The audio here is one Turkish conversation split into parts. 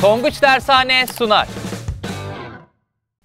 Tonguç Dershane sunar.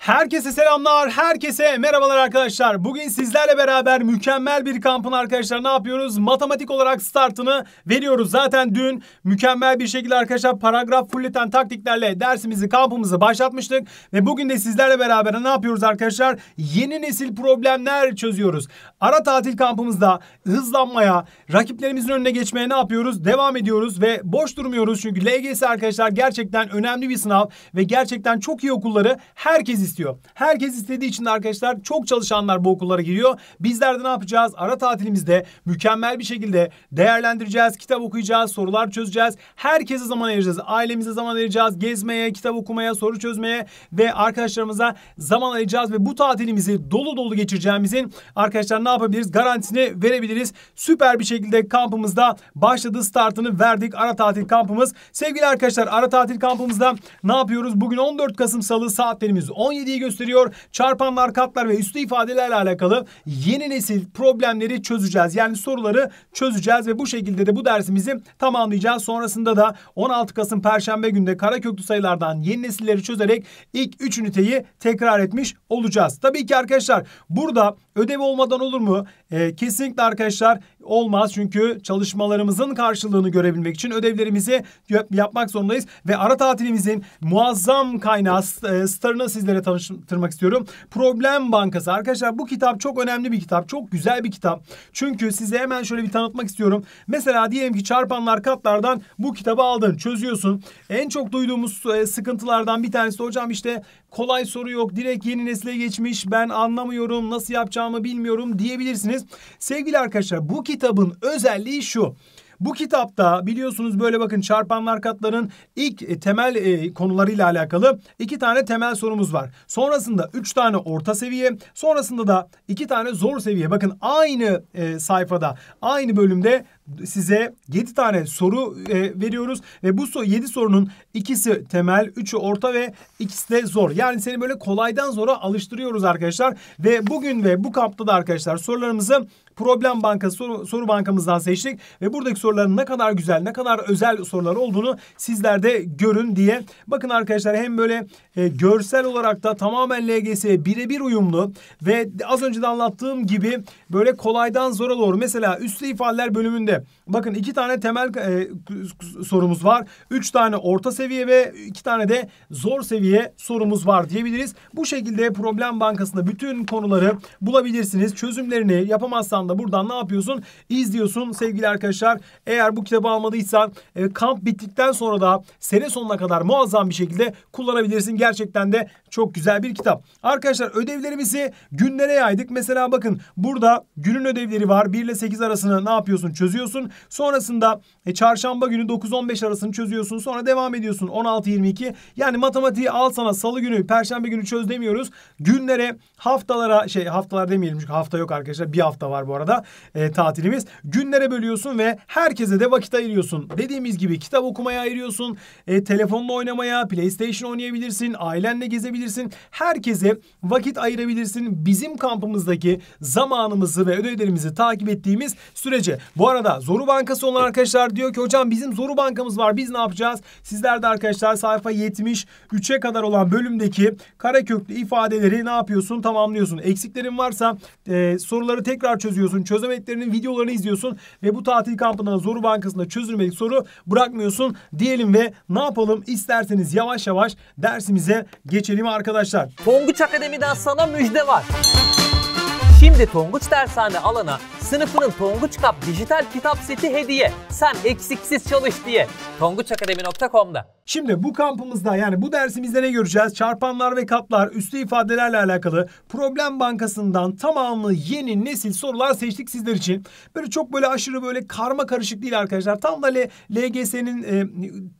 Herkese selamlar, herkese merhabalar arkadaşlar. Bugün sizlerle beraber mükemmel bir kampın arkadaşlar ne yapıyoruz? Matematik olarak startını veriyoruz. Zaten dün mükemmel bir şekilde arkadaşlar paragraf fulleten taktiklerle dersimizi, kampımızı başlatmıştık. Ve bugün de sizlerle beraber ne yapıyoruz arkadaşlar? Yeni nesil problemler çözüyoruz. Ara tatil kampımızda hızlanmaya, rakiplerimizin önüne geçmeye ne yapıyoruz? Devam ediyoruz ve boş durmuyoruz. Çünkü LGS arkadaşlar gerçekten önemli bir sınav ve gerçekten çok iyi okulları herkes istiyor istiyor. Herkes istediği için arkadaşlar çok çalışanlar bu okullara giriyor. Bizler de ne yapacağız? Ara tatilimizde mükemmel bir şekilde değerlendireceğiz, kitap okuyacağız, sorular çözeceğiz. Herkese zaman ayıracağız. Ailemize zaman ayıracağız. Gezmeye, kitap okumaya, soru çözmeye ve arkadaşlarımıza zaman ayıracağız ve bu tatilimizi dolu dolu geçireceğimizin arkadaşlar ne yapabiliriz? Garantisini verebiliriz. Süper bir şekilde kampımızda başladı startını verdik. Ara tatil kampımız. Sevgili arkadaşlar ara tatil kampımızda ne yapıyoruz? Bugün 14 Kasım Salı saatlerimiz 17 istediği gösteriyor. Çarpanlar, katlar ve üstü ifadelerle alakalı yeni nesil problemleri çözeceğiz. Yani soruları çözeceğiz ve bu şekilde de bu dersimizi tamamlayacağız. Sonrasında da 16 Kasım Perşembe günde kara köklü sayılardan yeni nesilleri çözerek ilk 3 üniteyi tekrar etmiş olacağız. Tabii ki arkadaşlar burada ödev olmadan olur mu? Ee, kesinlikle arkadaşlar olmaz çünkü çalışmalarımızın karşılığını görebilmek için ödevlerimizi yapmak zorundayız ve ara tatilimizin muazzam kaynağı e, starını sizlere tanıştırmak istiyorum. Problem Bankası. Arkadaşlar bu kitap çok önemli bir kitap. Çok güzel bir kitap. Çünkü size hemen şöyle bir tanıtmak istiyorum. Mesela diyelim ki çarpanlar katlardan bu kitabı aldın. Çözüyorsun. En çok duyduğumuz e, sıkıntılardan bir tanesi hocam işte kolay soru yok. Direkt yeni nesle geçmiş. Ben anlamıyorum. Nasıl yapacağımı bilmiyorum diyebilirsiniz. Sevgili arkadaşlar bu kitap kitabın özelliği şu. Bu kitapta biliyorsunuz böyle bakın çarpanlar katların ilk e, temel e, konularıyla alakalı iki tane temel sorumuz var. Sonrasında üç tane orta seviye, sonrasında da iki tane zor seviye. Bakın aynı e, sayfada, aynı bölümde size 7 tane soru e, veriyoruz ve bu so 7 sorunun ikisi temel, 3'ü orta ve ikisi de zor. Yani seni böyle kolaydan zora alıştırıyoruz arkadaşlar ve bugün ve bu kapta da arkadaşlar sorularımızı Problem Bankası soru, soru bankamızdan seçtik ve buradaki soruların ne kadar güzel, ne kadar özel sorular olduğunu sizler de görün diye. Bakın arkadaşlar hem böyle e, görsel olarak da tamamen LGS'ye birebir uyumlu ve az önce de anlattığım gibi böyle kolaydan zora doğru mesela üslü ifadeler bölümünde で Bakın iki tane temel e, sorumuz var. Üç tane orta seviye ve iki tane de zor seviye sorumuz var diyebiliriz. Bu şekilde problem bankasında bütün konuları bulabilirsiniz. Çözümlerini yapamazsan da buradan ne yapıyorsun? İzliyorsun sevgili arkadaşlar. Eğer bu kitabı almadıysan e, kamp bittikten sonra da sene sonuna kadar muazzam bir şekilde kullanabilirsin. Gerçekten de çok güzel bir kitap. Arkadaşlar ödevlerimizi günlere yaydık. Mesela bakın burada günün ödevleri var. 1 ile 8 arasını ne yapıyorsun? Çözüyorsun. Sonrasında e, çarşamba günü 9-15 arasını çözüyorsun. Sonra devam ediyorsun 16-22. Yani matematiği al sana salı günü, perşembe günü çöz demiyoruz. Günlere, haftalara şey haftalar demeyelim çünkü hafta yok arkadaşlar. Bir hafta var bu arada e, tatilimiz. Günlere bölüyorsun ve herkese de vakit ayırıyorsun. Dediğimiz gibi kitap okumaya ayırıyorsun. E, telefonla oynamaya, PlayStation oynayabilirsin. Ailenle gezebilirsin. Herkese vakit ayırabilirsin. Bizim kampımızdaki zamanımızı ve ödevlerimizi takip ettiğimiz sürece. Bu arada zoru Zoru Bankası olan arkadaşlar diyor ki hocam bizim Zoru Bankamız var biz ne yapacağız? Sizler de arkadaşlar sayfa 73'e kadar olan bölümdeki kare köklü ifadeleri ne yapıyorsun? Tamamlıyorsun. Eksiklerin varsa e, soruları tekrar çözüyorsun. Çözemediklerinin videolarını izliyorsun ve bu tatil kampından Zoru Bankası'nda çözülmedik soru bırakmıyorsun diyelim ve ne yapalım? isterseniz yavaş yavaş dersimize geçelim arkadaşlar. Tonguç Akademi'den sana müjde var. Şimdi Tonguç Dershane alana sınıfının Tonguç Kap dijital kitap seti hediye. Sen eksiksiz çalış diye. tonguçakademi.com'da. Şimdi bu kampımızda yani bu dersimizde ne göreceğiz? Çarpanlar ve katlar üstü ifadelerle alakalı problem bankasından tamamı yeni nesil sorular seçtik sizler için. Böyle çok böyle aşırı böyle karma karışık değil arkadaşlar. Tam da LGS'nin e,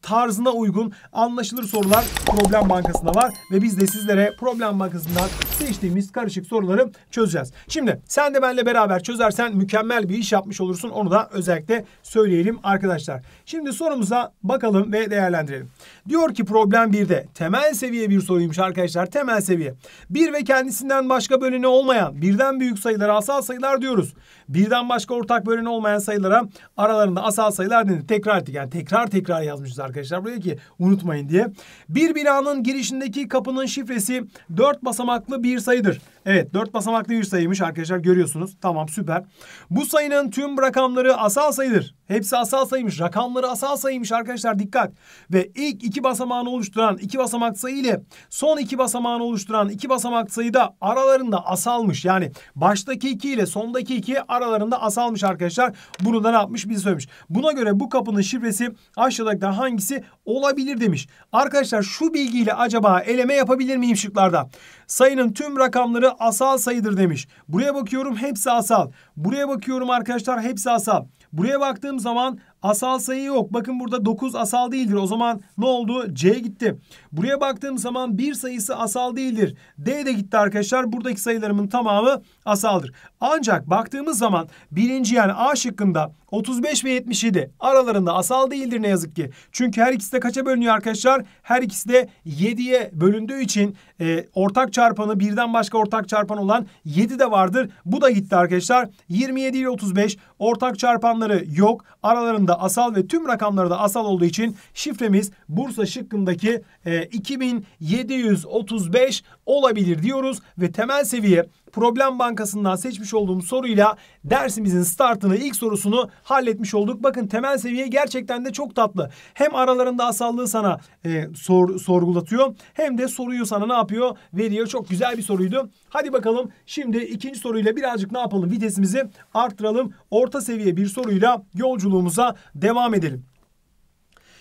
tarzına uygun anlaşılır sorular problem bankasında var. Ve biz de sizlere problem bankasından seçtiğimiz karışık soruları çözeceğiz. Şimdi sen de benle beraber çözersen mükemmel bir iş yapmış olursun. Onu da özellikle söyleyelim arkadaşlar. Şimdi sorumuza bakalım ve değerlendirelim. Diyor ki problem 1'de temel seviye bir soruymuş arkadaşlar. Temel seviye. 1 ve kendisinden başka bölünü olmayan birden büyük sayılar asal sayılar diyoruz. Birden başka ortak böleni olmayan sayılara aralarında asal sayılar denir. Tekrar ettik yani tekrar tekrar yazmışız arkadaşlar buraya ki unutmayın diye. Bir binanın girişindeki kapının şifresi dört basamaklı bir sayıdır. Evet dört basamaklı bir sayıymış arkadaşlar görüyorsunuz. Tamam süper. Bu sayının tüm rakamları asal sayıdır. Hepsi asal sayıymış. Rakamları asal sayıymış arkadaşlar dikkat. Ve ilk iki basamağını oluşturan iki basamak sayı ile son iki basamağını oluşturan iki basamak sayı da aralarında asalmış. Yani baştaki iki ile sondaki iki aralarında asalmış arkadaşlar. Bunu da ne yapmış? Bizi söylemiş. Buna göre bu kapının şifresi aşağıdaki hangisi olabilir demiş. Arkadaşlar şu bilgiyle acaba eleme yapabilir miyim şıklarda? Sayının tüm rakamları asal sayıdır demiş. Buraya bakıyorum hepsi asal. Buraya bakıyorum arkadaşlar hepsi asal. Buraya baktığım zaman asal sayı yok. Bakın burada 9 asal değildir. O zaman ne oldu? C gitti. Buraya baktığım zaman bir sayısı asal değildir. D de gitti arkadaşlar. Buradaki sayılarımın tamamı asaldır. Ancak baktığımız zaman birinci yani A şıkkında 35 ve 77 aralarında asal değildir ne yazık ki. Çünkü her ikisi de kaça bölünüyor arkadaşlar? Her ikisi de 7'ye bölündüğü için e, ortak çarpanı birden başka ortak çarpan olan 7 de vardır. Bu da gitti arkadaşlar. 27 ile 35 ortak çarpanları yok. Aralarında asal ve tüm rakamları da asal olduğu için şifremiz Bursa şıkkındaki e, 2735 olabilir diyoruz ve temel seviye Problem Bankası'ndan seçmiş olduğum soruyla dersimizin startını, ilk sorusunu halletmiş olduk. Bakın temel seviye gerçekten de çok tatlı. Hem aralarında asallığı sana e, sor, sorgulatıyor hem de soruyu sana ne yapıyor? Veriyor. Çok güzel bir soruydu. Hadi bakalım şimdi ikinci soruyla birazcık ne yapalım? Vitesimizi arttıralım. Orta seviye bir soruyla yolculuğumuza devam edelim.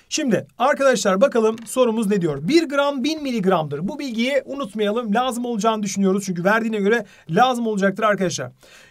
Şimdi arkadaşlar bakalım sorumuz ne diyor? 1 gram 1000 miligramdır. Bu bilgiyi unutmayalım. Lazım olacağını düşünüyoruz. Çünkü verdiğine göre lazım olacaktır arkadaşlar.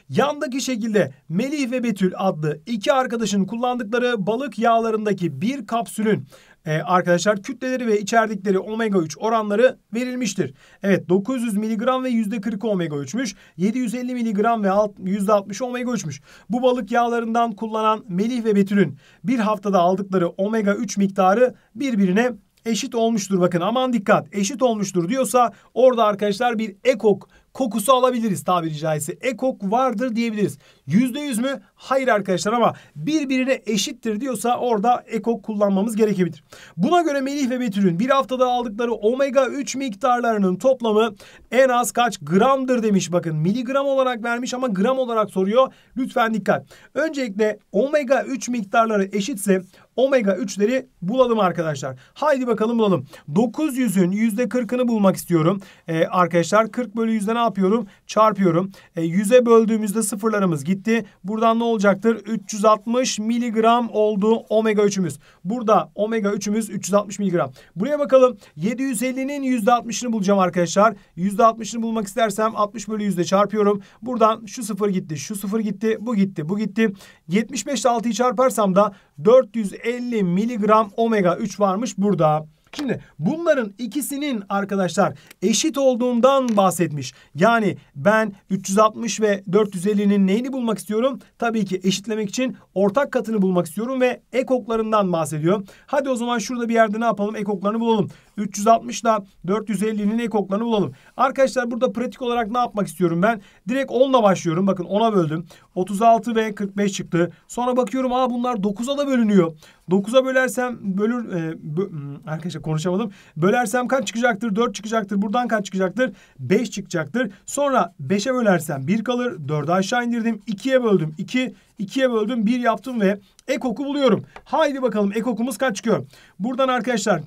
Yandaki şekilde Melih ve Betül adlı iki arkadaşın kullandıkları balık yağlarındaki bir kapsülün e, arkadaşlar kütleleri ve içerdikleri omega 3 oranları verilmiştir. Evet 900 mg ve %40 omega 3'müş. 750 mg ve alt, %60 omega 3'müş. Bu balık yağlarından kullanan Melih ve Betül'ün bir haftada aldıkları omega 3 miktarı birbirine eşit olmuştur bakın aman dikkat eşit olmuştur diyorsa orada arkadaşlar bir ekok kokusu alabiliriz tabiri caizse. Ekok vardır diyebiliriz. Yüzde yüz mü? Hayır arkadaşlar ama birbirine eşittir diyorsa orada ekok kullanmamız gerekebilir. Buna göre Melih ve Betül'ün bir haftada aldıkları omega 3 miktarlarının toplamı en az kaç gramdır demiş. Bakın miligram olarak vermiş ama gram olarak soruyor. Lütfen dikkat. Öncelikle omega 3 miktarları eşitse omega 3'leri bulalım arkadaşlar. Haydi bakalım bulalım. 900'ün %40'ını bulmak istiyorum. Ee, arkadaşlar 40 bölü 100'de ne yapıyorum? Çarpıyorum. Ee, 100'e böldüğümüzde sıfırlarımız gitti. Buradan ne olacaktır? 360 miligram oldu omega 3'ümüz. Burada omega 3'ümüz 360 miligram. Buraya bakalım. 750'nin %60'ını bulacağım arkadaşlar. %60'ını bulmak istersem 60 bölü 100'de çarpıyorum. Buradan şu sıfır gitti, şu sıfır gitti, bu gitti, bu gitti. 75 ile 6'yı çarparsam da 450 miligram omega 3 varmış burada. Şimdi bunların ikisinin arkadaşlar eşit olduğundan bahsetmiş. Yani ben 360 ve 450'nin neyini bulmak istiyorum? Tabii ki eşitlemek için ortak katını bulmak istiyorum ve ekoklarından bahsediyor. Hadi o zaman şurada bir yerde ne yapalım? Ekoklarını bulalım. 360 ile 450'nin ekoklarını bulalım. Arkadaşlar burada pratik olarak ne yapmak istiyorum ben? Direkt 10 ile başlıyorum. Bakın 10'a böldüm. 36 ve 45 çıktı. Sonra bakıyorum aa bunlar 9'a da bölünüyor. 9'a bölersem bölür e, bö, hmm, arkadaşlar konuşamadım. Bölersem kaç çıkacaktır? 4 çıkacaktır. Buradan kaç çıkacaktır? 5 çıkacaktır. Sonra 5'e bölersem 1 kalır. 4'ü aşağı indirdim. 2'ye böldüm. 2 2'ye böldüm 1 yaptım ve ekoku buluyorum. Haydi bakalım ekokumuz kaç çıkıyor? Buradan arkadaşlar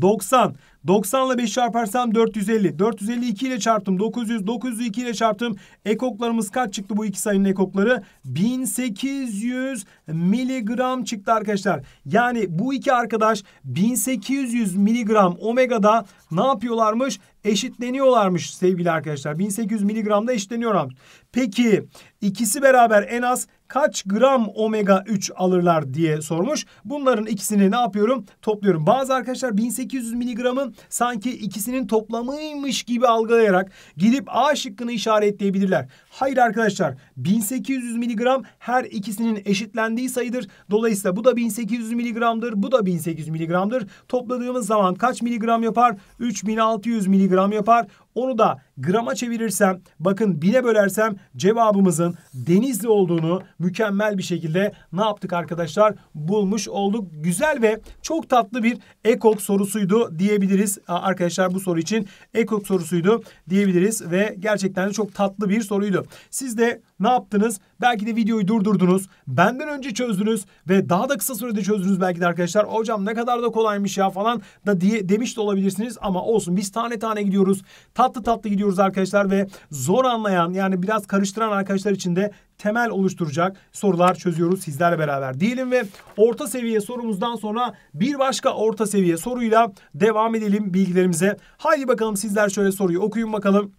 90. 90 ile 5 çarparsam 450. 452 ile çarptım. 900. 902 ile çarptım. Ekoklarımız kaç çıktı bu iki sayının ekokları? 1800 miligram çıktı arkadaşlar. Yani bu iki arkadaş 1800 miligram omega'da ne yapıyorlarmış? Eşitleniyorlarmış sevgili arkadaşlar. 1800 miligramda eşitleniyorlar. Peki ikisi beraber en az kaç gram omega 3 alırlar diye sormuş. Bunların ikisini ne yapıyorum? Topluyorum. Bazı arkadaşlar 1800 miligramı sanki ikisinin toplamıymış gibi algılayarak gidip A şıkkını işaretleyebilirler. Hayır arkadaşlar 1800 miligram her ikisinin eşitlendiği sayıdır. Dolayısıyla bu da 1800 miligramdır. Bu da 1800 miligramdır. Topladığımız zaman kaç miligram yapar? 3600 miligram yapar. Onu da grama çevirirsem bakın bine bölersem cevabımızın Denizli olduğunu mükemmel bir şekilde ne yaptık arkadaşlar? Bulmuş olduk. Güzel ve çok tatlı bir ekok sorusuydu diyebiliriz. Arkadaşlar bu soru için ekok sorusuydu diyebiliriz ve gerçekten de çok tatlı bir soruydu. Siz de ne yaptınız? Belki de videoyu durdurdunuz. Benden önce çözdünüz ve daha da kısa sürede çözdünüz belki de arkadaşlar. Hocam ne kadar da kolaymış ya falan da diye demiş de olabilirsiniz ama olsun biz tane tane gidiyoruz. Tatlı tatlı gidiyoruz arkadaşlar ve zor anlayan yani biraz karıştıran arkadaşlar için de temel oluşturacak sorular çözüyoruz sizlerle beraber diyelim ve orta seviye sorumuzdan sonra bir başka orta seviye soruyla devam edelim bilgilerimize. Haydi bakalım sizler şöyle soruyu okuyun bakalım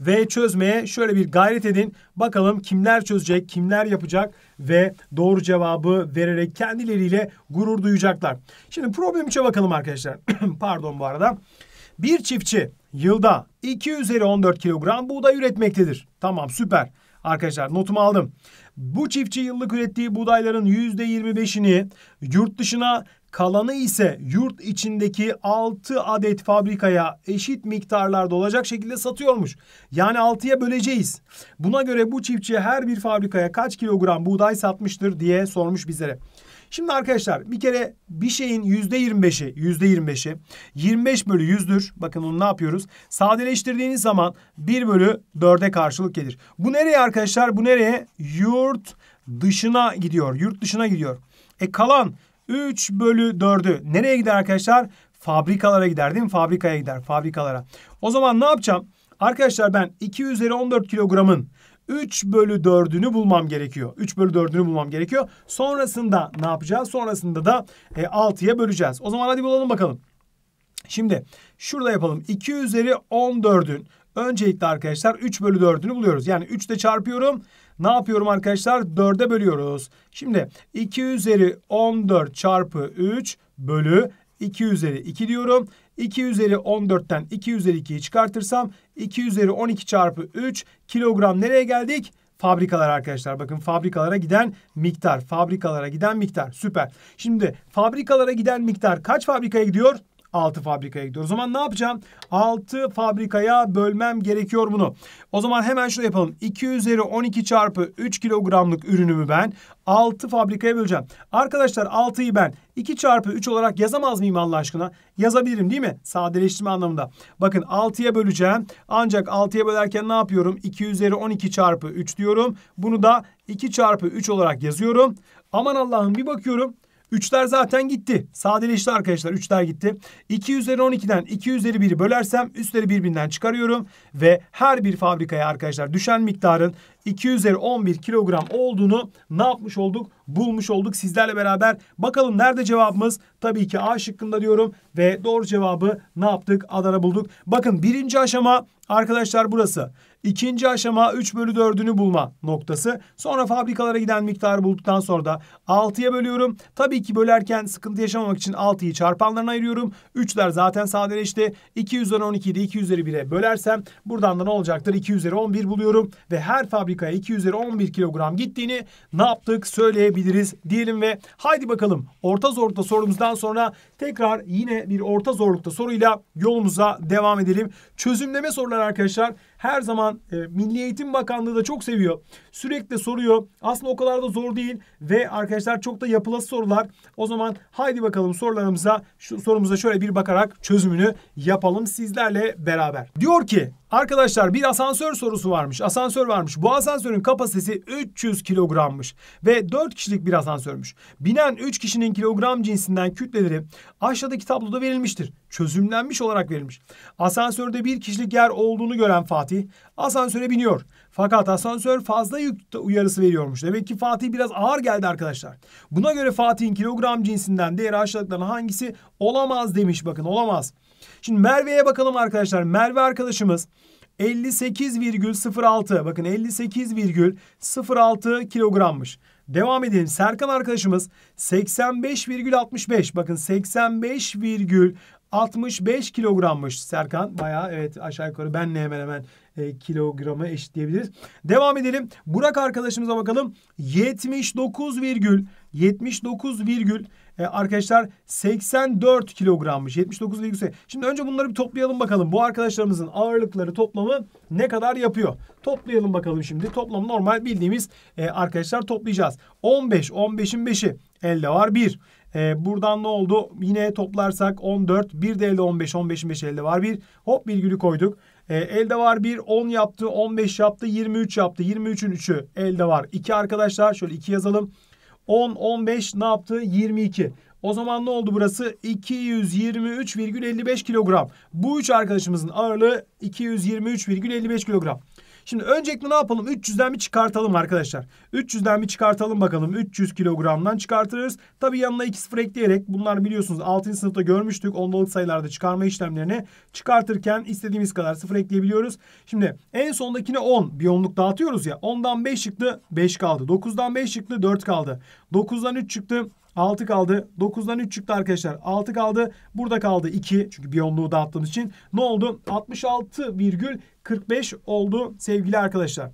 ve çözmeye şöyle bir gayret edin. Bakalım kimler çözecek, kimler yapacak ve doğru cevabı vererek kendileriyle gurur duyacaklar. Şimdi problem 3'e bakalım arkadaşlar. Pardon bu arada. Bir çiftçi yılda 2 üzeri 14 kilogram buğday üretmektedir. Tamam süper. Arkadaşlar notumu aldım. Bu çiftçi yıllık ürettiği buğdayların %25'ini yurt dışına Kalanı ise yurt içindeki 6 adet fabrikaya eşit miktarlarda olacak şekilde satıyormuş. Yani 6'ya böleceğiz. Buna göre bu çiftçi her bir fabrikaya kaç kilogram buğday satmıştır diye sormuş bizlere. Şimdi arkadaşlar bir kere bir şeyin yüzde %25'i yüzde %25'i 25 bölü 100'dür. Bakın onu ne yapıyoruz? Sadeleştirdiğiniz zaman 1 bölü 4'e karşılık gelir. Bu nereye arkadaşlar? Bu nereye? Yurt dışına gidiyor. Yurt dışına gidiyor. E kalan 3 bölü 4'ü nereye gider arkadaşlar? Fabrikalara gider değil mi? Fabrikaya gider. Fabrikalara. O zaman ne yapacağım? Arkadaşlar ben 2 üzeri 14 kilogramın 3 bölü 4'ünü bulmam gerekiyor. 3 bölü 4'ünü bulmam gerekiyor. Sonrasında ne yapacağız? Sonrasında da e, 6'ya böleceğiz. O zaman hadi bulalım bakalım. Şimdi şurada yapalım. 2 üzeri 14'ün öncelikle arkadaşlar 3 bölü 4'ünü buluyoruz. Yani 3 ile çarpıyorum. Ne yapıyorum arkadaşlar? 4'e bölüyoruz. Şimdi 2 üzeri 14 çarpı 3 bölü 2 üzeri 2 diyorum. 2 üzeri 14'ten 2 üzeri 2'yi çıkartırsam 2 üzeri 12 çarpı 3 kilogram nereye geldik? Fabrikalar arkadaşlar bakın fabrikalara giden miktar. Fabrikalara giden miktar süper. Şimdi fabrikalara giden miktar kaç fabrikaya gidiyor? 6 fabrikaya gidiyor. O zaman ne yapacağım? 6 fabrikaya bölmem gerekiyor bunu. O zaman hemen şunu yapalım. 2 üzeri 12 çarpı 3 kilogramlık ürünümü ben 6 fabrikaya böleceğim. Arkadaşlar 6'yı ben 2 çarpı 3 olarak yazamaz mıyım Allah aşkına? Yazabilirim değil mi? Sadeleştirme anlamında. Bakın 6'ya böleceğim. Ancak 6'ya bölerken ne yapıyorum? 2 üzeri 12 çarpı 3 diyorum. Bunu da 2 çarpı 3 olarak yazıyorum. Aman Allah'ım bir bakıyorum. Üçler zaten gitti. Sadeleşti arkadaşlar. Üçler gitti. 2 üzeri 12'den 2 üzeri 1'i bölersem üstleri birbirinden çıkarıyorum. Ve her bir fabrikaya arkadaşlar düşen miktarın 2 üzeri 11 kilogram olduğunu ne yapmış olduk? Bulmuş olduk sizlerle beraber. Bakalım nerede cevabımız? Tabii ki A şıkkında diyorum ve doğru cevabı ne yaptık? Adana bulduk. Bakın birinci aşama arkadaşlar burası. İkinci aşama 3 bölü 4'ünü bulma noktası. Sonra fabrikalara giden miktarı bulduktan sonra da 6'ya bölüyorum. Tabii ki bölerken sıkıntı yaşamamak için 6'yı çarpanlarına ayırıyorum. 3'ler zaten sadeleşti. 2 üzeri 12'yi de 2 üzeri 1'e bölersem buradan da ne olacaktır? 2 üzeri 11 buluyorum. Ve her fabrikaya 2 üzeri 11 kilogram gittiğini ne yaptık söyleyebiliriz diyelim ve haydi bakalım orta zorlukta sorumuzdan sonra tekrar yine bir orta zorlukta soruyla yolumuza devam edelim. Çözümleme sorular arkadaşlar her zaman e, Milli Eğitim Bakanlığı da çok seviyor. Sürekli soruyor. Aslında o kadar da zor değil ve arkadaşlar çok da yapılası sorular. O zaman haydi bakalım sorularımıza şu sorumuza şöyle bir bakarak çözümünü yapalım sizlerle beraber. Diyor ki Arkadaşlar bir asansör sorusu varmış. Asansör varmış. Bu asansörün kapasitesi 300 kilogrammış ve 4 kişilik bir asansörmüş. Binen 3 kişinin kilogram cinsinden kütleleri aşağıdaki tabloda verilmiştir. Çözümlenmiş olarak verilmiş. Asansörde bir kişilik yer olduğunu gören Fatih asansöre biniyor. Fakat asansör fazla yük uyarısı veriyormuş. Demek ki Fatih biraz ağır geldi arkadaşlar. Buna göre Fatih'in kilogram cinsinden değeri aşağıdakilerin hangisi olamaz demiş. Bakın olamaz. Şimdi Merve'ye bakalım arkadaşlar. Merve arkadaşımız 58,06 bakın 58,06 kilogrammış. Devam edelim. Serkan arkadaşımız 85,65 bakın 85,65 65 kilogrammış Serkan. Bayağı evet aşağı yukarı benle hemen hemen e, kilogramı eşitleyebiliriz. Devam edelim. Burak arkadaşımıza bakalım. 79 virgül 79 virgül e, arkadaşlar 84 kilogrammış. 79 virgül. Şimdi önce bunları bir toplayalım bakalım. Bu arkadaşlarımızın ağırlıkları toplamı ne kadar yapıyor? Toplayalım bakalım şimdi. Toplam normal bildiğimiz e, arkadaşlar toplayacağız. 15 15'in 5'i elde var 1. E, buradan ne oldu? Yine toplarsak 14. Bir de elde 15. 15'in 5 elde var. Bir hop virgülü koyduk. E, elde var bir 10 yaptı 15 yaptı 23 yaptı 23'ün 3'ü elde var 2 arkadaşlar şöyle 2 yazalım 10 15 ne yaptı 22 o zaman ne oldu burası 223,55 kilogram bu üç arkadaşımızın ağırlığı 223,55 kilogram Şimdi öncelikle ne yapalım? 300'den bir çıkartalım arkadaşlar. 300'den bir çıkartalım bakalım. 300 kilogramdan çıkartırız. Tabii yanına 2 sıfır ekleyerek bunlar biliyorsunuz 6. sınıfta görmüştük. Ondalık sayılarda çıkarma işlemlerini çıkartırken istediğimiz kadar sıfır ekleyebiliyoruz. Şimdi en sondakine 10 bir onluk dağıtıyoruz ya. 10'dan 5 çıktı 5 kaldı. 9'dan 5 çıktı 4 kaldı. 9'dan 3 çıktı 6 kaldı. 9'dan 3 çıktı arkadaşlar. 6 kaldı. Burada kaldı 2. Çünkü bir onluğu dağıttığımız için. Ne oldu? 66,45 oldu sevgili arkadaşlar.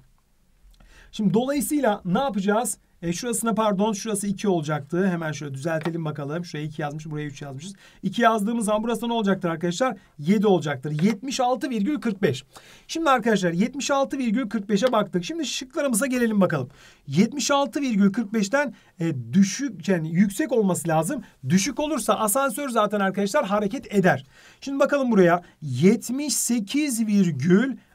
Şimdi dolayısıyla ne yapacağız? E, şurasına pardon şurası 2 olacaktı. Hemen şöyle düzeltelim bakalım. Şuraya 2 yazmış buraya 3 yazmışız. 2 yazdığımız zaman burası ne olacaktır arkadaşlar? 7 olacaktır. 76,45. Şimdi arkadaşlar 76,45'e baktık. Şimdi şıklarımıza gelelim bakalım. 76,45'ten e, düşük yani yüksek olması lazım. Düşük olursa asansör zaten arkadaşlar hareket eder. Şimdi bakalım buraya. 78,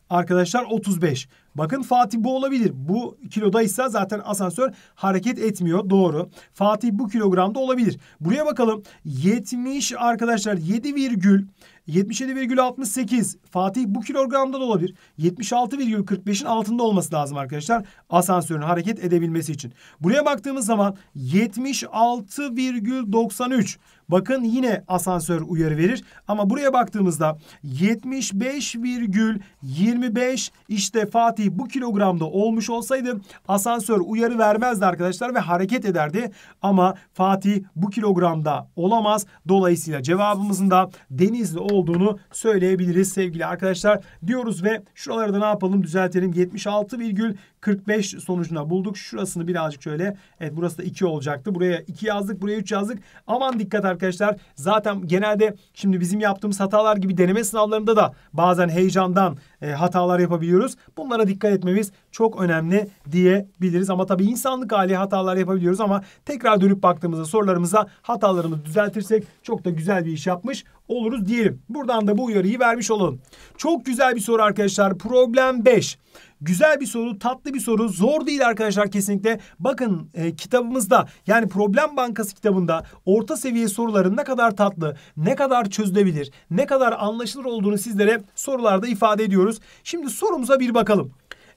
arkadaşlar 35. Bakın Fatih bu olabilir. Bu kilodaysa zaten asansör hareket etmiyor. Doğru. Fatih bu kilogramda olabilir. Buraya bakalım. 70 arkadaşlar 7 virgül 77,68 Fatih bu kilogramda da olabilir. 76,45'in altında olması lazım arkadaşlar. Asansörün hareket edebilmesi için. Buraya baktığımız zaman 76,93 Bakın yine asansör uyarı verir. Ama buraya baktığımızda 75,25 işte Fatih bu kilogramda olmuş olsaydı asansör uyarı vermezdi arkadaşlar ve hareket ederdi. Ama Fatih bu kilogramda olamaz. Dolayısıyla cevabımızın da Denizli olduğunu söyleyebiliriz sevgili arkadaşlar diyoruz ve şuraları da ne yapalım düzeltelim. 76,45 sonucuna bulduk. Şurasını birazcık şöyle evet burası da 2 olacaktı. Buraya 2 yazdık buraya 3 yazdık. Aman dikkat arkadaşlar arkadaşlar. Zaten genelde şimdi bizim yaptığımız hatalar gibi deneme sınavlarında da bazen heyecandan e, hatalar yapabiliyoruz. Bunlara dikkat etmemiz çok önemli diyebiliriz. Ama tabii insanlık hali hatalar yapabiliyoruz ama tekrar dönüp baktığımızda sorularımıza hatalarımızı düzeltirsek çok da güzel bir iş yapmış oluruz diyelim. Buradan da bu uyarıyı vermiş olalım. Çok güzel bir soru arkadaşlar. Problem 5. Güzel bir soru, tatlı bir soru. Zor değil arkadaşlar kesinlikle. Bakın e, kitabımızda yani Problem Bankası kitabında orta seviye soruların ne kadar tatlı, ne kadar çözülebilir, ne kadar anlaşılır olduğunu sizlere sorularda ifade ediyoruz. Şimdi sorumuza bir bakalım.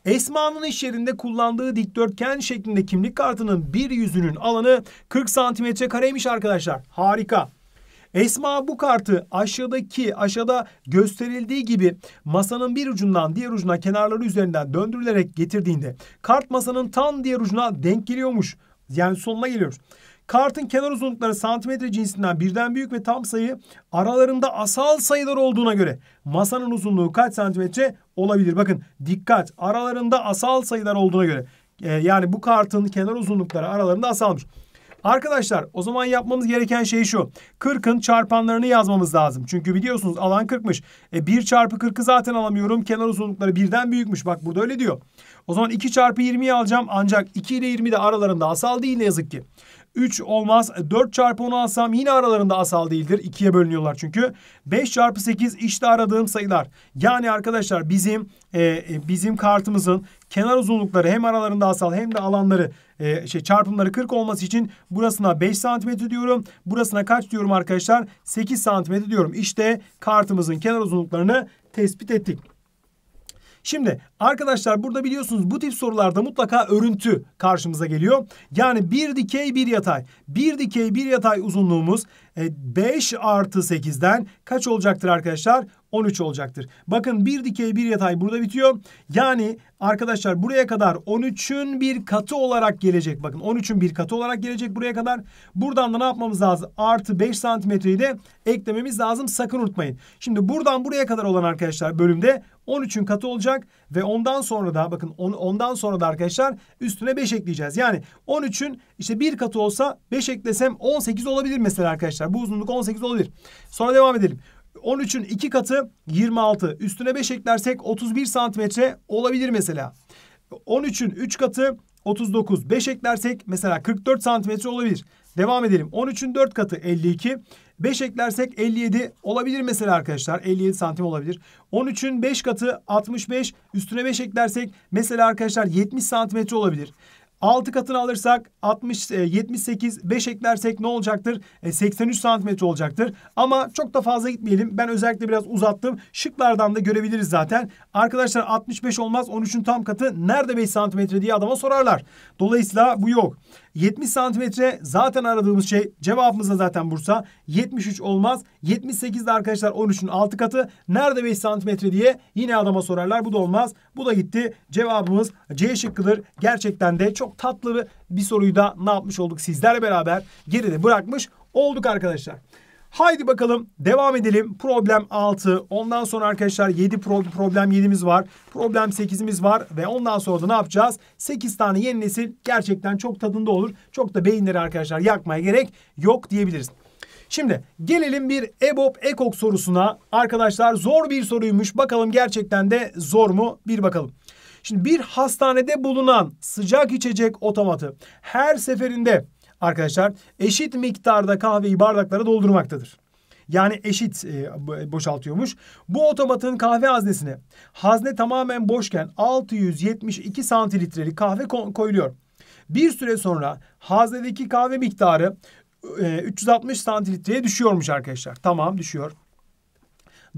Esma'nın iş yerinde kullandığı dikdörtgen şeklinde kimlik kartının bir yüzünün alanı 40 santimetre kareymiş arkadaşlar. Harika. Esma bu kartı aşağıdaki aşağıda gösterildiği gibi masanın bir ucundan diğer ucuna kenarları üzerinden döndürülerek getirdiğinde kart masanın tam diğer ucuna denk geliyormuş. Yani sonuna geliyormuş. Kartın kenar uzunlukları santimetre cinsinden birden büyük ve tam sayı aralarında asal sayılar olduğuna göre masanın uzunluğu kaç santimetre olabilir? Bakın dikkat aralarında asal sayılar olduğuna göre. Ee, yani bu kartın kenar uzunlukları aralarında asalmış. Arkadaşlar o zaman yapmamız gereken şey şu. 40'ın çarpanlarını yazmamız lazım. Çünkü biliyorsunuz alan 40'mış. E 1 çarpı 40'ı zaten alamıyorum. Kenar uzunlukları birden büyükmüş. Bak burada öyle diyor. O zaman 2 çarpı 20'yi alacağım. Ancak 2 ile 20 de aralarında asal değil ne yazık ki. 3 olmaz. 4 e, çarpı 10 alsam yine aralarında asal değildir. 2'ye bölünüyorlar çünkü. 5 çarpı 8 işte aradığım sayılar. Yani arkadaşlar bizim e, e, bizim kartımızın kenar uzunlukları hem aralarında asal hem de alanları e, şey çarpımları 40 olması için burasına 5 santimetre diyorum. Burasına kaç diyorum arkadaşlar? 8 santimetre diyorum. İşte kartımızın kenar uzunluklarını tespit ettik. Şimdi arkadaşlar burada biliyorsunuz bu tip sorularda mutlaka örüntü karşımıza geliyor. Yani bir dikey bir yatay. Bir dikey bir yatay uzunluğumuz 5 e, artı 8'den kaç olacaktır arkadaşlar? 13 olacaktır. Bakın bir dikey bir yatay burada bitiyor. Yani arkadaşlar buraya kadar 13'ün bir katı olarak gelecek. Bakın 13'ün bir katı olarak gelecek buraya kadar. Buradan da ne yapmamız lazım? Artı 5 santimetreyi de eklememiz lazım. Sakın unutmayın. Şimdi buradan buraya kadar olan arkadaşlar bölümde 13'ün katı olacak. Ve ondan sonra da bakın ondan sonra da arkadaşlar üstüne 5 ekleyeceğiz. Yani 13'ün işte bir katı olsa 5 eklesem 18 olabilir mesela arkadaşlar arkadaşlar. Bu uzunluk 18 olabilir. Sonra devam edelim. 13'ün 2 katı 26. Üstüne 5 eklersek 31 santimetre olabilir mesela. 13'ün 3 katı 39. 5 eklersek mesela 44 santimetre olabilir. Devam edelim. 13'ün 4 katı 52. 5 eklersek 57 olabilir mesela arkadaşlar. 57 santim olabilir. 13'ün 5 katı 65. Üstüne 5 eklersek mesela arkadaşlar 70 santimetre olabilir. 6 katını alırsak 60 78 5 eklersek ne olacaktır? 83 e, santimetre olacaktır. Ama çok da fazla gitmeyelim. Ben özellikle biraz uzattım. Şıklardan da görebiliriz zaten. Arkadaşlar 65 olmaz. 13'ün tam katı nerede 5 santimetre diye adama sorarlar. Dolayısıyla bu yok. 70 santimetre zaten aradığımız şey. Cevabımız da zaten Bursa. 73 olmaz. 78 de arkadaşlar 13'ün 6 katı. Nerede 5 santimetre diye yine adama sorarlar. Bu da olmaz. Bu da gitti. Cevabımız C şıkkıdır. Gerçekten de çok tatlı bir soruyu da ne yapmış olduk sizlerle beraber geride bırakmış olduk arkadaşlar. Haydi bakalım devam edelim. Problem 6. Ondan sonra arkadaşlar 7 pro problem 7'miz var. Problem 8'imiz var ve ondan sonra da ne yapacağız? 8 tane yeni nesil gerçekten çok tadında olur. Çok da beyinleri arkadaşlar yakmaya gerek yok diyebiliriz. Şimdi gelelim bir EBOB EKOK sorusuna. Arkadaşlar zor bir soruymuş. Bakalım gerçekten de zor mu? Bir bakalım. Şimdi bir hastanede bulunan sıcak içecek otomatı her seferinde arkadaşlar eşit miktarda kahveyi bardaklara doldurmaktadır. Yani eşit e, boşaltıyormuş. Bu otomatın kahve haznesine hazne tamamen boşken 672 santilitrelik kahve ko koyuluyor. Bir süre sonra haznedeki kahve miktarı e, 360 santilitreye düşüyormuş arkadaşlar. Tamam düşüyor.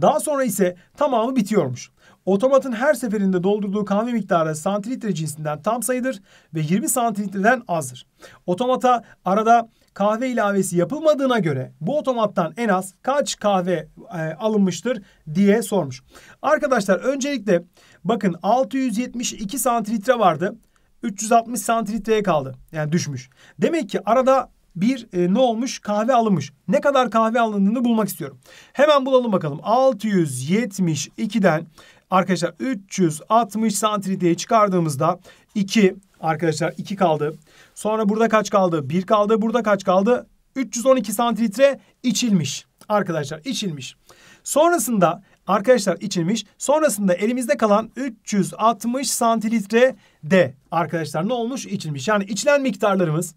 Daha sonra ise tamamı bitiyormuş. Otomatın her seferinde doldurduğu kahve miktarı santilitre cinsinden tam sayıdır ve 20 santilitreden azdır. Otomata arada kahve ilavesi yapılmadığına göre bu otomattan en az kaç kahve e, alınmıştır diye sormuş. Arkadaşlar öncelikle bakın 672 santilitre vardı. 360 santilitreye kaldı. Yani düşmüş. Demek ki arada bir e, ne olmuş? Kahve alınmış. Ne kadar kahve alındığını bulmak istiyorum. Hemen bulalım bakalım. 672'den Arkadaşlar 360 santimetreyi çıkardığımızda 2 arkadaşlar 2 kaldı. Sonra burada kaç kaldı? 1 kaldı. Burada kaç kaldı? 312 santilitre içilmiş. Arkadaşlar içilmiş. Sonrasında arkadaşlar içilmiş. Sonrasında elimizde kalan 360 santilitre de arkadaşlar ne olmuş? İçilmiş. Yani içilen miktarlarımız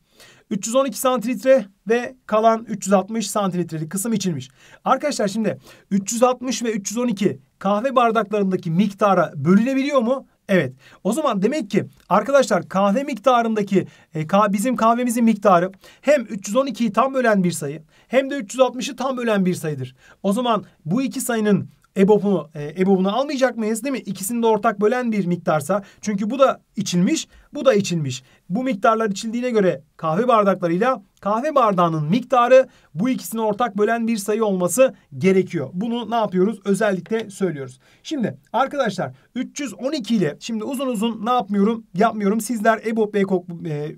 312 santilitre ve kalan 360 santilitrelik kısım içilmiş. Arkadaşlar şimdi 360 ve 312 kahve bardaklarındaki miktara bölünebiliyor mu? Evet. O zaman demek ki arkadaşlar kahve miktarındaki e, ka, bizim kahvemizin miktarı hem 312'yi tam bölen bir sayı hem de 360'ı tam bölen bir sayıdır. O zaman bu iki sayının EBOB'unu e, EBOB'unu almayacak mıyız değil mi? İkisini de ortak bölen bir miktarsa. Çünkü bu da içilmiş, bu da içilmiş. Bu miktarlar içildiğine göre kahve bardaklarıyla kahve bardağının miktarı bu ikisini ortak bölen bir sayı olması gerekiyor. Bunu ne yapıyoruz? Özellikle söylüyoruz. Şimdi arkadaşlar 312 ile şimdi uzun uzun ne yapmıyorum? Yapmıyorum. Sizler EBOB e,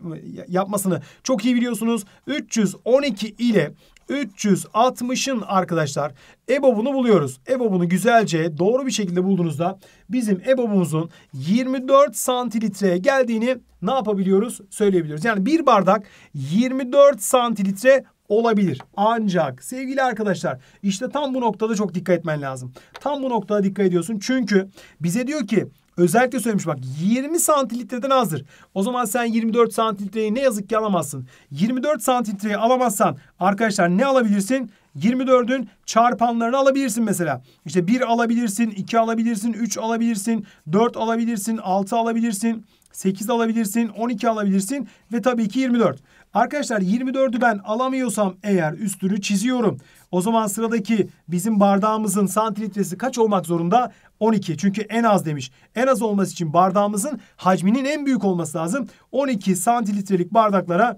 yapmasını çok iyi biliyorsunuz. 312 ile 360'ın arkadaşlar EBOB'unu buluyoruz. EBOB'unu güzelce doğru bir şekilde bulduğunuzda bizim EBOB'umuzun 24 santilitreye geldiğini ne yapabiliyoruz? Söyleyebiliyoruz. Yani bir bardak 24 santilitre olabilir. Ancak sevgili arkadaşlar işte tam bu noktada çok dikkat etmen lazım. Tam bu noktada dikkat ediyorsun. Çünkü bize diyor ki Özellikle söylemiş bak 20 santilitreden azdır. O zaman sen 24 santilitreyi ne yazık ki alamazsın. 24 santilitreyi alamazsan arkadaşlar ne alabilirsin? 24'ün çarpanlarını alabilirsin mesela. İşte 1 alabilirsin, 2 alabilirsin, 3 alabilirsin, 4 alabilirsin, 6 alabilirsin. 8 alabilirsin, 12 alabilirsin ve tabii ki 24. Arkadaşlar 24'ü ben alamıyorsam eğer üstünü çiziyorum. O zaman sıradaki bizim bardağımızın santilitresi kaç olmak zorunda? 12 çünkü en az demiş. En az olması için bardağımızın hacminin en büyük olması lazım. 12 santilitrelik bardaklara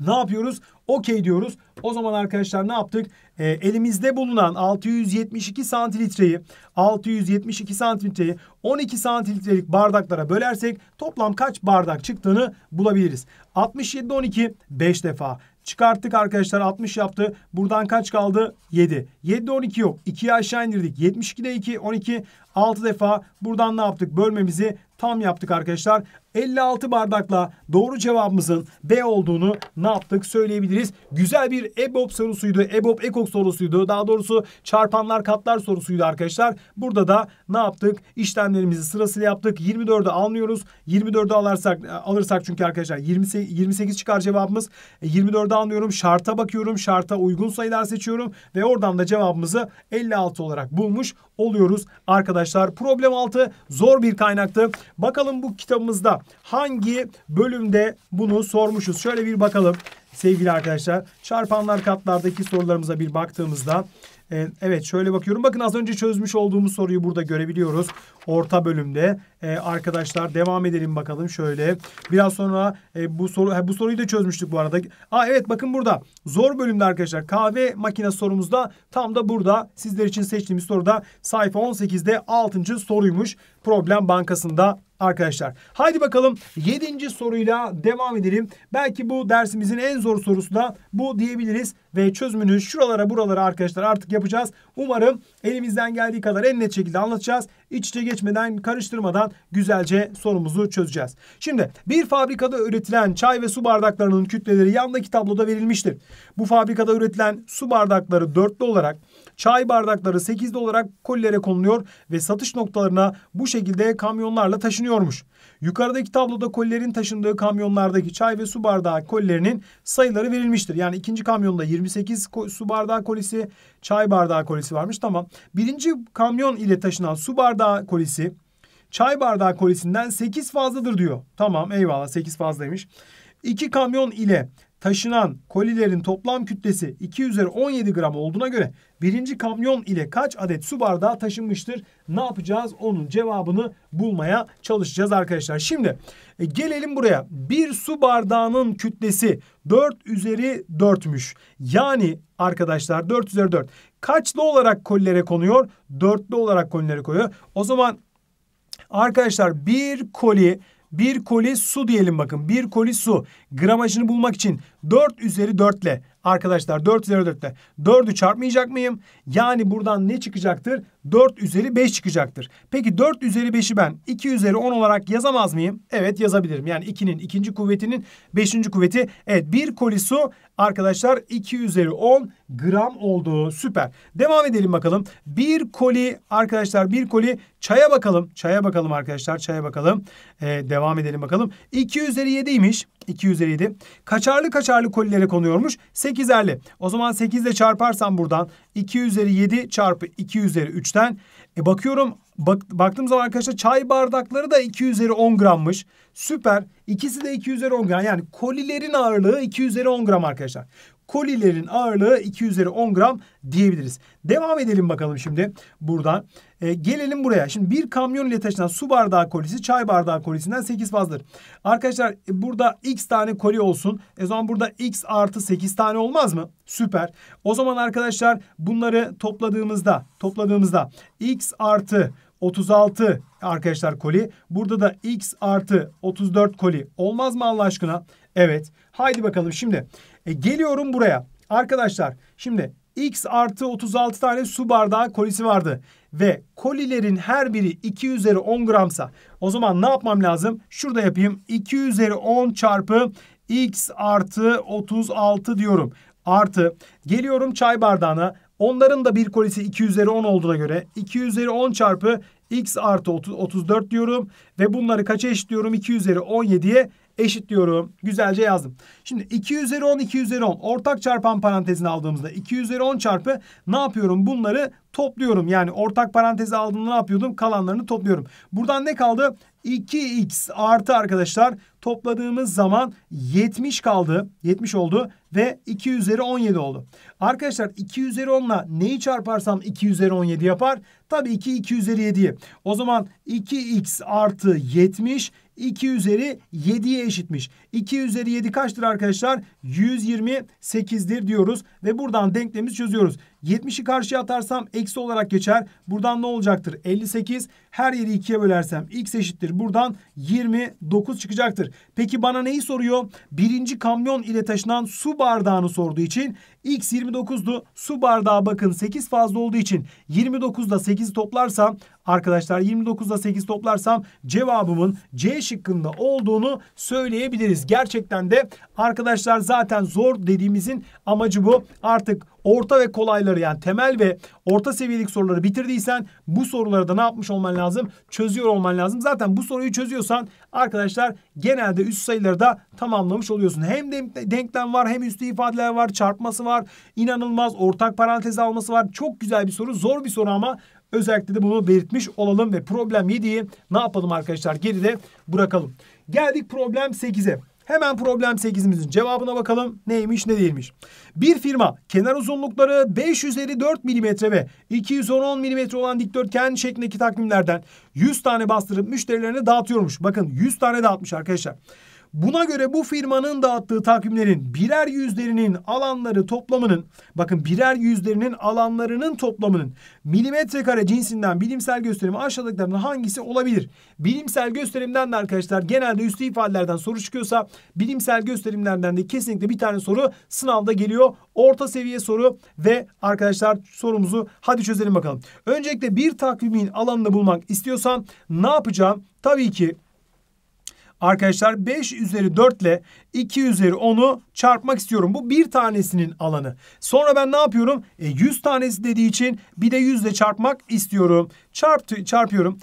ne yapıyoruz? Okey diyoruz. O zaman arkadaşlar ne yaptık? E, elimizde bulunan 672 santilitreyi 672 santilitreyi 12 santilitrelik bardaklara bölersek toplam kaç bardak çıktığını bulabiliriz. 67 12 5 defa. Çıkarttık arkadaşlar 60 yaptı. Buradan kaç kaldı? 7. 7 12 yok. 2'yi aşağı indirdik. 72'de 2 12 6 defa buradan ne yaptık? Bölmemizi tam yaptık arkadaşlar. 56 bardakla doğru cevabımızın B olduğunu ne yaptık söyleyebiliriz. Güzel bir EBOB sorusuydu. EBOB ekok sorusuydu. Daha doğrusu çarpanlar katlar sorusuydu arkadaşlar. Burada da ne yaptık? İşlemlerimizi sırasıyla yaptık. 24'ü almıyoruz. 24'ü alırsak alırsak çünkü arkadaşlar 28, 28 çıkar cevabımız. 24'ü e, almıyorum. Şarta bakıyorum. Şarta uygun sayılar seçiyorum ve oradan da cevabımızı 56 olarak bulmuş oluyoruz arkadaşlar. Problem 6 zor bir kaynaktı. Bakalım bu kitabımızda hangi bölümde bunu sormuşuz? Şöyle bir bakalım sevgili arkadaşlar. Çarpanlar katlardaki sorularımıza bir baktığımızda e, Evet şöyle bakıyorum. Bakın az önce çözmüş olduğumuz soruyu burada görebiliyoruz. Orta bölümde. Ee, arkadaşlar devam edelim bakalım şöyle. Biraz sonra e, bu soru ha, bu soruyu da çözmüştük bu arada. Aa evet bakın burada. Zor bölümde arkadaşlar. Kahve makinesi sorumuzda tam da burada. Sizler için seçtiğimiz soruda sayfa 18'de 6. soruymuş. Problem bankasında arkadaşlar. Haydi bakalım 7. soruyla devam edelim. Belki bu dersimizin en zor sorusu da bu diyebiliriz ve çözümünü şuralara buralara arkadaşlar artık yapacağız. Umarım elimizden geldiği kadar en net şekilde anlatacağız. İç içe geçmeden karıştırmadan güzelce sorumuzu çözeceğiz. Şimdi bir fabrikada üretilen çay ve su bardaklarının kütleleri yandaki tabloda verilmiştir. Bu fabrikada üretilen su bardakları dörtlü olarak Çay bardakları 8 olarak kolilere konuluyor ve satış noktalarına bu şekilde kamyonlarla taşınıyormuş. Yukarıdaki tabloda kolilerin taşındığı kamyonlardaki çay ve su bardağı kolilerinin sayıları verilmiştir. Yani ikinci kamyonda 28 su bardağı kolisi, çay bardağı kolisi varmış tamam. Birinci kamyon ile taşınan su bardağı kolisi çay bardağı kolisinden 8 fazladır diyor. Tamam eyvallah 8 fazlaymış. İki kamyon ile taşınan kolilerin toplam kütlesi 2 üzeri 17 gram olduğuna göre birinci kamyon ile kaç adet su bardağı taşınmıştır? Ne yapacağız? Onun cevabını bulmaya çalışacağız arkadaşlar. Şimdi e, gelelim buraya. Bir su bardağının kütlesi 4 üzeri 4'müş. Yani arkadaşlar 4 üzeri 4. Kaçlı olarak kolilere konuyor? Dörtlü olarak kolilere koyuyor. O zaman arkadaşlar bir koli bir koli su diyelim bakın. Bir koli su. Gramajını bulmak için 4 üzeri 4 ile Arkadaşlar 4 üzeri 4'te 4'ü çarpmayacak mıyım? Yani buradan ne çıkacaktır? 4 üzeri 5 çıkacaktır. Peki 4 üzeri 5'i ben 2 üzeri 10 olarak yazamaz mıyım? Evet yazabilirim. Yani 2'nin ikinci kuvvetinin 5. kuvveti. Evet bir koli su arkadaşlar 2 üzeri 10 gram oldu. Süper. Devam edelim bakalım. Bir koli arkadaşlar bir koli çaya bakalım. Çaya bakalım arkadaşlar çaya bakalım. Ee, devam edelim bakalım. 2 üzeri 7'ymiş. 2 üzeri 7. Kaçarlı kaçarlı kolilere konuyormuş. 850. O zaman 8 ile çarparsam buradan 2 üzeri 7 çarpı 2 üzeri 3'ten. E bakıyorum bak, baktığım zaman arkadaşlar çay bardakları da 2 üzeri 10 grammış. Süper. İkisi de 2 üzeri 10 gram. Yani kolilerin ağırlığı 2 üzeri 10 gram arkadaşlar. Kolilerin ağırlığı 2 üzeri 10 gram diyebiliriz. Devam edelim bakalım şimdi buradan. E, gelelim buraya. Şimdi bir kamyon ile taşınan su bardağı kolisi çay bardağı kolisinden 8 fazladır. Arkadaşlar e, burada x tane koli olsun. E zaman burada x artı 8 tane olmaz mı? Süper. O zaman arkadaşlar bunları topladığımızda topladığımızda x artı 36 arkadaşlar koli. Burada da x artı 34 koli olmaz mı Allah aşkına? Evet. Haydi bakalım şimdi e, geliyorum buraya. Arkadaşlar şimdi x artı 36 tane su bardağı kolisi vardı. Ve kolilerin her biri 2 üzeri 10 gramsa o zaman ne yapmam lazım? Şurada yapayım. 2 üzeri 10 çarpı x artı 36 diyorum. Artı geliyorum çay bardağına. Onların da bir kolisi 2 üzeri 10 olduğuna göre 2 üzeri 10 çarpı x artı 34 diyorum. Ve bunları kaça eşitliyorum? 2 üzeri 17'ye eşit diyorum. Güzelce yazdım. Şimdi 2 üzeri 10 2 üzeri 10 ortak çarpan parantezini aldığımızda 2 üzeri 10 çarpı ne yapıyorum? Bunları topluyorum. Yani ortak parantezi aldığımda ne yapıyordum? Kalanlarını topluyorum. Buradan ne kaldı? 2x artı arkadaşlar topladığımız zaman 70 kaldı. 70 oldu ve 2 üzeri 17 oldu. Arkadaşlar 2 üzeri 10 neyi çarparsam 2 üzeri 17 yapar? Tabii ki 2 üzeri 7'yi. O zaman 2x artı 70 2 üzeri 7'ye eşitmiş. 2 üzeri 7 kaçtır arkadaşlar? 128'dir diyoruz ve buradan denklemi çözüyoruz. 70'i karşıya atarsam eksi olarak geçer. Buradan ne olacaktır? 58. Her yeri 2'ye bölersem x eşittir. Buradan 29 çıkacaktır. Peki bana neyi soruyor? Birinci kamyon ile taşınan su bardağını sorduğu için x 29'du. Su bardağı bakın 8 fazla olduğu için 29'da 8 toplarsam arkadaşlar 29'da 8 toplarsam cevabımın C şıkkında olduğunu söyleyebiliriz. Gerçekten de arkadaşlar zaten zor dediğimizin amacı bu. Artık orta ve kolayları yani temel ve orta seviyelik soruları bitirdiysen bu soruları da ne yapmış olman lazım? Çözüyor olman lazım. Zaten bu soruyu çözüyorsan arkadaşlar genelde üst sayıları da tamamlamış oluyorsun. Hem denklem var hem üstü ifadeler var çarpması var inanılmaz ortak parantez alması var. Çok güzel bir soru zor bir soru ama Özellikle de bunu belirtmiş olalım ve problem 7'yi ne yapalım arkadaşlar geride bırakalım. Geldik problem 8'e. Hemen problem 8'imizin cevabına bakalım neymiş ne değilmiş. Bir firma kenar uzunlukları 554 mm ve 210 mm olan dikdörtgen şeklindeki takvimlerden 100 tane bastırıp müşterilerine dağıtıyormuş. Bakın 100 tane dağıtmış arkadaşlar. Buna göre bu firmanın dağıttığı takvimlerin birer yüzlerinin alanları toplamının bakın birer yüzlerinin alanlarının toplamının milimetre kare cinsinden bilimsel gösterimi aşağıdakilerden hangisi olabilir? Bilimsel gösterimden de arkadaşlar genelde üstü ifadelerden soru çıkıyorsa bilimsel gösterimlerden de kesinlikle bir tane soru sınavda geliyor. Orta seviye soru ve arkadaşlar sorumuzu hadi çözelim bakalım. Öncelikle bir takvimin alanını bulmak istiyorsan ne yapacağım? Tabii ki Arkadaşlar 5 üzeri 4 ile 2 üzeri 10'u çarpmak istiyorum. Bu bir tanesinin alanı. Sonra ben ne yapıyorum? E, 100 tanesi dediği için bir de 100 ile çarpmak istiyorum. Çarptı, çarpıyorum.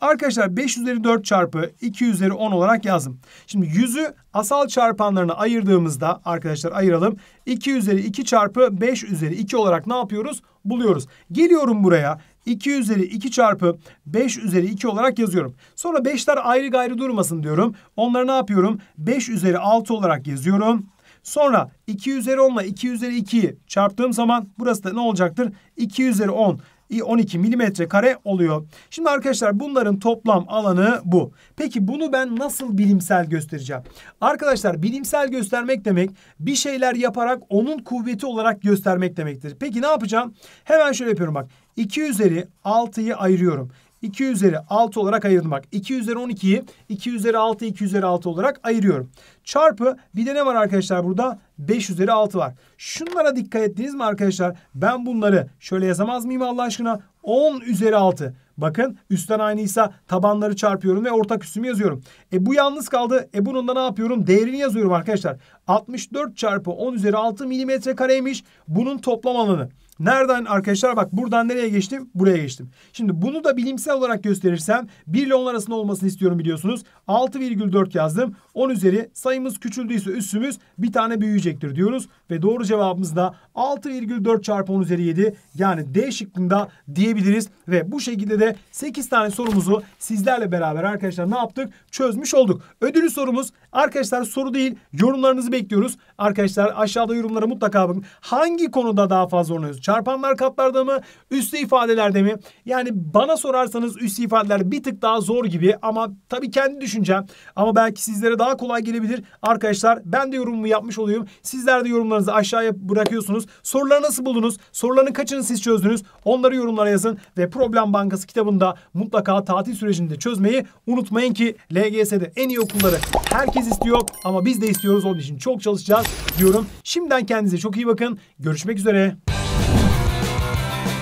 Arkadaşlar 5 üzeri 4 çarpı 2 üzeri 10 olarak yazdım. Şimdi 100'ü asal çarpanlarına ayırdığımızda arkadaşlar ayıralım. 2 üzeri 2 çarpı 5 üzeri 2 olarak ne yapıyoruz? Buluyoruz. Geliyorum buraya. 2 üzeri 2 çarpı 5 üzeri 2 olarak yazıyorum. Sonra 5'ler ayrı gayrı durmasın diyorum. Onları ne yapıyorum? 5 üzeri 6 olarak yazıyorum. Sonra 2 üzeri 10 ile 2 üzeri 2'yi çarptığım zaman burası da ne olacaktır? 2 üzeri 10. 12 milimetre kare oluyor. Şimdi arkadaşlar bunların toplam alanı bu. Peki bunu ben nasıl bilimsel göstereceğim? Arkadaşlar bilimsel göstermek demek bir şeyler yaparak onun kuvveti olarak göstermek demektir. Peki ne yapacağım? Hemen şöyle yapıyorum bak. 2 üzeri 6'yı ayırıyorum. 2 üzeri 6 olarak ayırdım. 2 üzeri 12'yi 2 üzeri 6, 2 üzeri 6 olarak ayırıyorum. Çarpı bir de ne var arkadaşlar burada? 5 üzeri 6 var. Şunlara dikkat ettiniz mi arkadaşlar? Ben bunları şöyle yazamaz mıyım Allah aşkına? 10 üzeri 6. Bakın üstten aynıysa tabanları çarpıyorum ve ortak üssümü yazıyorum. E bu yalnız kaldı. E bunun da ne yapıyorum? Değerini yazıyorum arkadaşlar. 64 çarpı 10 üzeri 6 milimetre kareymiş. Bunun toplam alanı. Nereden arkadaşlar bak buradan nereye geçtim? Buraya geçtim. Şimdi bunu da bilimsel olarak gösterirsem 1 ile 10 arasında olmasını istiyorum biliyorsunuz. 6,4 yazdım. 10 üzeri sayımız küçüldüyse üssümüz bir tane büyüyecektir diyoruz. Ve doğru cevabımız da 6,4 çarpı 10 üzeri 7 yani D şıkkında diyebiliriz. Ve bu şekilde de 8 tane sorumuzu sizlerle beraber arkadaşlar ne yaptık? Çözmüş olduk. Ödülü sorumuz arkadaşlar soru değil yorumlarınızı bekliyoruz. Arkadaşlar aşağıda yorumlara mutlaka bakın. Hangi konuda daha fazla oranıyorsunuz? Çarpanlar katlarda mı? Üslü ifadelerde mi? Yani bana sorarsanız üslü ifadeler bir tık daha zor gibi ama tabii kendi düşüncem. Ama belki sizlere daha kolay gelebilir. Arkadaşlar ben de yorumumu yapmış oluyorum. Sizler de yorumlarınızı aşağıya bırakıyorsunuz. Soruları nasıl buldunuz? Soruların kaçını siz çözdünüz? Onları yorumlara yazın ve Problem Bankası kitabında mutlaka tatil sürecinde çözmeyi unutmayın ki LGS'de en iyi okulları herkes istiyor ama biz de istiyoruz. Onun için çok çalışacağız diyorum. Şimdiden kendinize çok iyi bakın. Görüşmek üzere.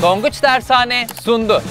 Donguç Dershane sundu.